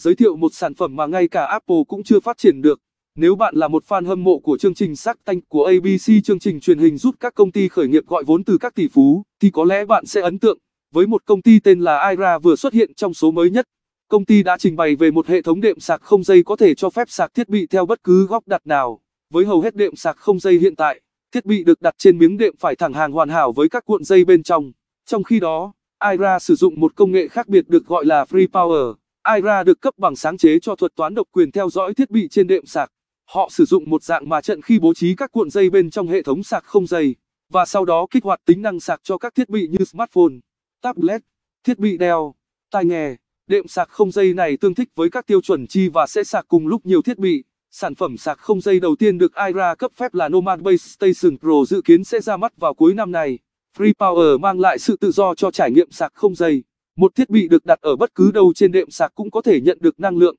giới thiệu một sản phẩm mà ngay cả Apple cũng chưa phát triển được. Nếu bạn là một fan hâm mộ của chương trình Sắc Tanh của ABC chương trình truyền hình giúp các công ty khởi nghiệp gọi vốn từ các tỷ phú, thì có lẽ bạn sẽ ấn tượng với một công ty tên là Ira vừa xuất hiện trong số mới nhất. Công ty đã trình bày về một hệ thống đệm sạc không dây có thể cho phép sạc thiết bị theo bất cứ góc đặt nào. Với hầu hết đệm sạc không dây hiện tại, thiết bị được đặt trên miếng đệm phải thẳng hàng hoàn hảo với các cuộn dây bên trong. Trong khi đó, Ira sử dụng một công nghệ khác biệt được gọi là Free Power. IRA được cấp bằng sáng chế cho thuật toán độc quyền theo dõi thiết bị trên đệm sạc. Họ sử dụng một dạng mà trận khi bố trí các cuộn dây bên trong hệ thống sạc không dây, và sau đó kích hoạt tính năng sạc cho các thiết bị như smartphone, tablet, thiết bị đeo, tai nghe. Đệm sạc không dây này tương thích với các tiêu chuẩn chi và sẽ sạc cùng lúc nhiều thiết bị. Sản phẩm sạc không dây đầu tiên được IRA cấp phép là Nomad Base Station Pro dự kiến sẽ ra mắt vào cuối năm nay. Free Power mang lại sự tự do cho trải nghiệm sạc không dây. Một thiết bị được đặt ở bất cứ đâu trên đệm sạc cũng có thể nhận được năng lượng.